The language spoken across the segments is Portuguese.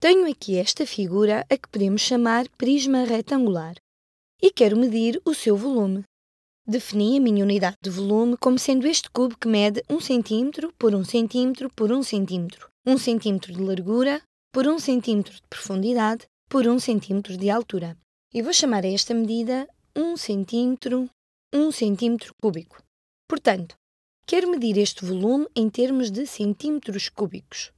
Tenho aqui esta figura a que podemos chamar prisma retangular e quero medir o seu volume. Defini a minha unidade de volume como sendo este cubo que mede 1 cm por 1 cm por 1 cm, 1 cm de largura por 1 cm de profundidade por 1 cm de altura. E vou chamar a esta medida 1 cm 1 cm cúbico. Portanto, quero medir este volume em termos de centímetros cúbicos.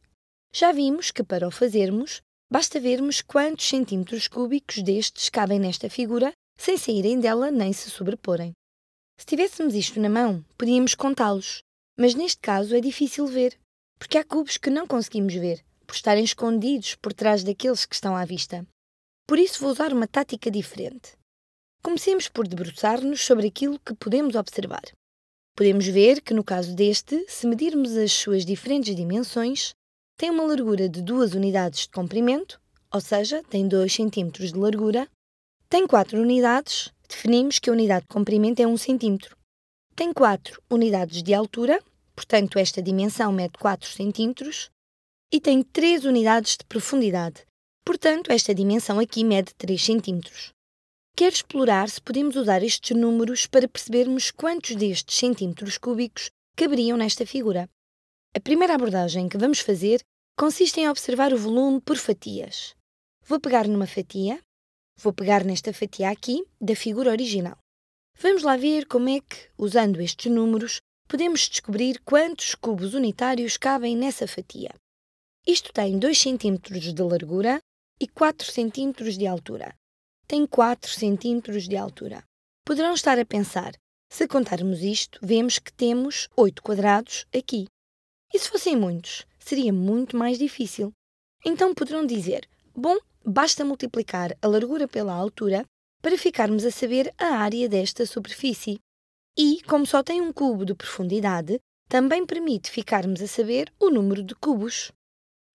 Já vimos que, para o fazermos, basta vermos quantos centímetros cúbicos destes cabem nesta figura, sem saírem dela nem se sobreporem. Se tivéssemos isto na mão, podíamos contá-los, mas neste caso é difícil ver, porque há cubos que não conseguimos ver, por estarem escondidos por trás daqueles que estão à vista. Por isso vou usar uma tática diferente. Comecemos por debruçar-nos sobre aquilo que podemos observar. Podemos ver que, no caso deste, se medirmos as suas diferentes dimensões, tem uma largura de 2 unidades de comprimento, ou seja, tem 2 cm de largura, tem 4 unidades, definimos que a unidade de comprimento é 1 cm, tem 4 unidades de altura, portanto esta dimensão mede 4 cm, e tem 3 unidades de profundidade, portanto esta dimensão aqui mede 3 cm. Quero explorar se podemos usar estes números para percebermos quantos destes centímetros cúbicos caberiam nesta figura. A primeira abordagem que vamos fazer consiste em observar o volume por fatias. Vou pegar numa fatia, vou pegar nesta fatia aqui, da figura original. Vamos lá ver como é que, usando estes números, podemos descobrir quantos cubos unitários cabem nessa fatia. Isto tem 2 cm de largura e 4 cm de altura. Tem 4 cm de altura. Poderão estar a pensar, se contarmos isto, vemos que temos 8 quadrados aqui. E se fossem muitos, seria muito mais difícil. Então poderão dizer: bom, basta multiplicar a largura pela altura para ficarmos a saber a área desta superfície. E, como só tem um cubo de profundidade, também permite ficarmos a saber o número de cubos.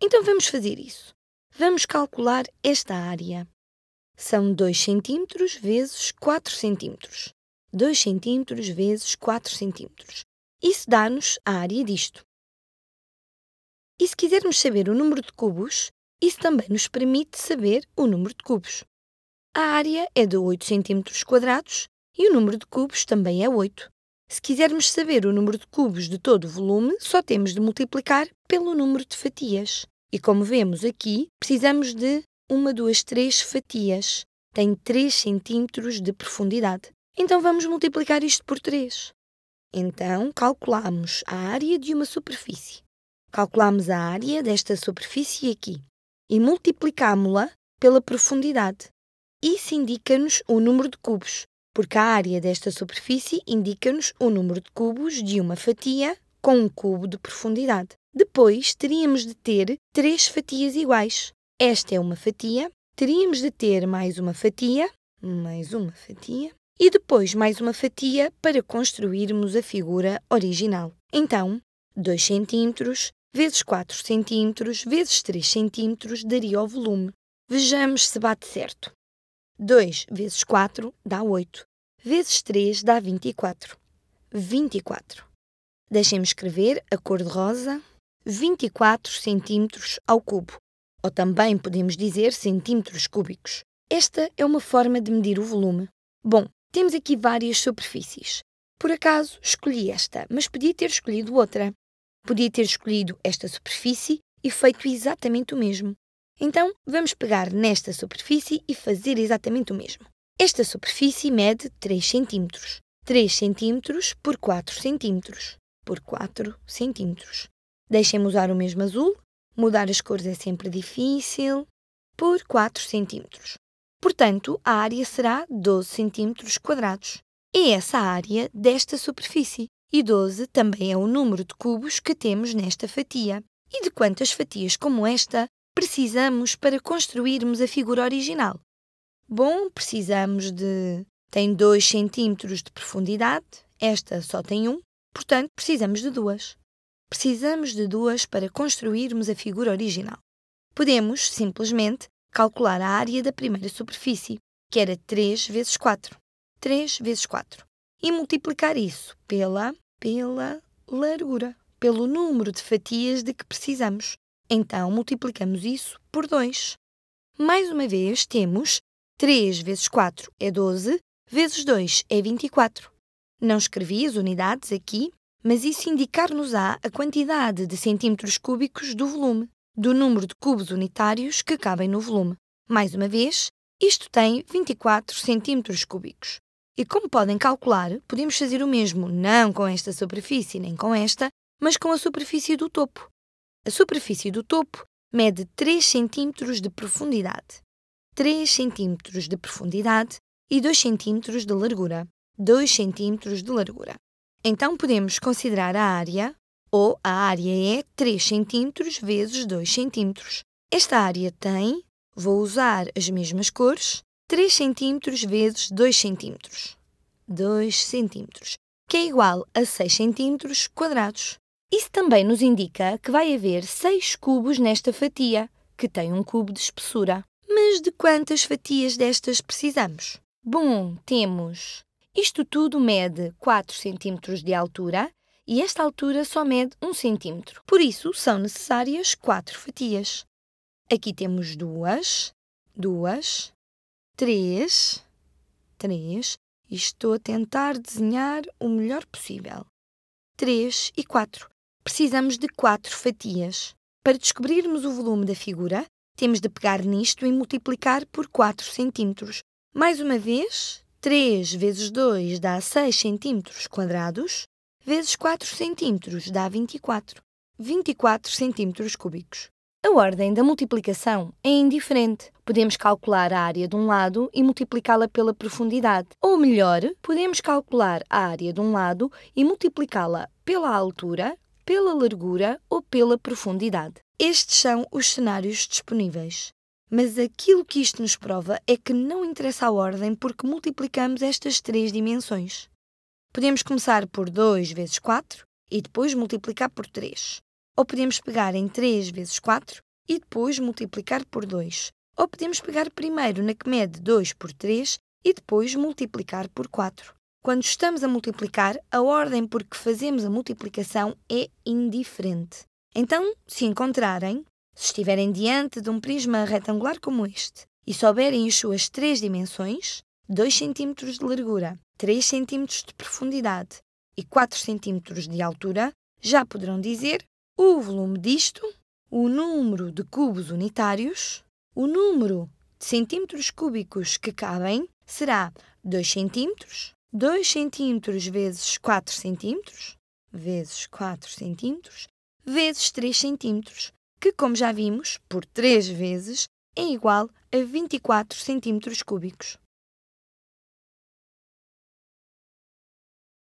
Então vamos fazer isso. Vamos calcular esta área. São 2 cm vezes 4 cm. 2 cm vezes 4 cm. Isso dá-nos a área disto. E se quisermos saber o número de cubos, isso também nos permite saber o número de cubos. A área é de 8 cm e o número de cubos também é 8. Se quisermos saber o número de cubos de todo o volume, só temos de multiplicar pelo número de fatias. E como vemos aqui, precisamos de 1, 2, 3 fatias. Tem 3 cm de profundidade. Então vamos multiplicar isto por 3. Então calculamos a área de uma superfície. Calculamos a área desta superfície aqui e multiplicámo-la pela profundidade. Isso indica-nos o número de cubos, porque a área desta superfície indica-nos o número de cubos de uma fatia com um cubo de profundidade. Depois, teríamos de ter três fatias iguais. Esta é uma fatia, teríamos de ter mais uma fatia, mais uma fatia, e depois mais uma fatia para construirmos a figura original. Então, 2 cm vezes 4 cm vezes 3 cm daria o volume. Vejamos se bate certo. 2 vezes 4 dá 8, vezes 3 dá 24. 24. Deixem-me escrever a cor de rosa 24 cm ao cubo, ou também podemos dizer centímetros cúbicos. Esta é uma forma de medir o volume. Bom, temos aqui várias superfícies. Por acaso escolhi esta, mas podia ter escolhido outra. Podia ter escolhido esta superfície e feito exatamente o mesmo. Então, vamos pegar nesta superfície e fazer exatamente o mesmo. Esta superfície mede 3 cm. 3 cm por 4 cm por 4 cm. Deixem-me usar o mesmo azul. Mudar as cores é sempre difícil. Por 4 cm. Portanto, a área será 12 cm quadrados. É essa a área desta superfície. E 12 também é o número de cubos que temos nesta fatia. E de quantas fatias como esta precisamos para construirmos a figura original? Bom, precisamos de. tem 2 cm de profundidade, esta só tem 1, um, portanto precisamos de duas. Precisamos de duas para construirmos a figura original. Podemos, simplesmente, calcular a área da primeira superfície, que era 3 vezes 4. 3 vezes 4. E multiplicar isso pela pela largura, pelo número de fatias de que precisamos. Então, multiplicamos isso por 2. Mais uma vez, temos 3 vezes 4 é 12, vezes 2 é 24. Não escrevi as unidades aqui, mas isso indicar-nos-á a quantidade de centímetros cúbicos do volume, do número de cubos unitários que cabem no volume. Mais uma vez, isto tem 24 centímetros cúbicos. E como podem calcular, podemos fazer o mesmo não com esta superfície nem com esta, mas com a superfície do topo. A superfície do topo mede 3 cm de profundidade, 3 cm de profundidade e 2 cm de largura, 2 cm de largura. Então podemos considerar a área, ou a área é 3 cm vezes 2 cm. Esta área tem, vou usar as mesmas cores, 3 cm vezes 2 cm. 2 cm, que é igual a 6 cm quadrados. Isso também nos indica que vai haver 6 cubos nesta fatia, que tem um cubo de espessura. Mas de quantas fatias destas precisamos? Bom, temos... Isto tudo mede 4 cm de altura e esta altura só mede 1 cm. Por isso, são necessárias 4 fatias. Aqui temos duas, duas, 3, três, e estou a tentar desenhar o melhor possível. Três e quatro. Precisamos de 4 fatias. Para descobrirmos o volume da figura, temos de pegar nisto e multiplicar por 4 centímetros. Mais uma vez, 3 vezes 2 dá 6 centímetros quadrados, vezes 4 centímetros dá 24. 24 centímetros cúbicos. A ordem da multiplicação é indiferente. Podemos calcular a área de um lado e multiplicá-la pela profundidade. Ou melhor, podemos calcular a área de um lado e multiplicá-la pela altura, pela largura ou pela profundidade. Estes são os cenários disponíveis. Mas aquilo que isto nos prova é que não interessa a ordem porque multiplicamos estas três dimensões. Podemos começar por 2 vezes 4 e depois multiplicar por 3. Ou podemos pegar em 3 vezes 4 e depois multiplicar por 2. Ou podemos pegar primeiro na que mede 2 por 3 e depois multiplicar por 4. Quando estamos a multiplicar, a ordem por que fazemos a multiplicação é indiferente. Então, se encontrarem, se estiverem diante de um prisma retangular como este e souberem as suas três dimensões, 2 cm de largura, 3 cm de profundidade e 4 cm de altura, já poderão dizer o volume disto, o número de cubos unitários, o número de centímetros cúbicos que cabem será 2 centímetros, 2 centímetros vezes 4 centímetros, vezes 4 centímetros, vezes 3 centímetros, que, como já vimos, por 3 vezes, é igual a 24 centímetros cúbicos.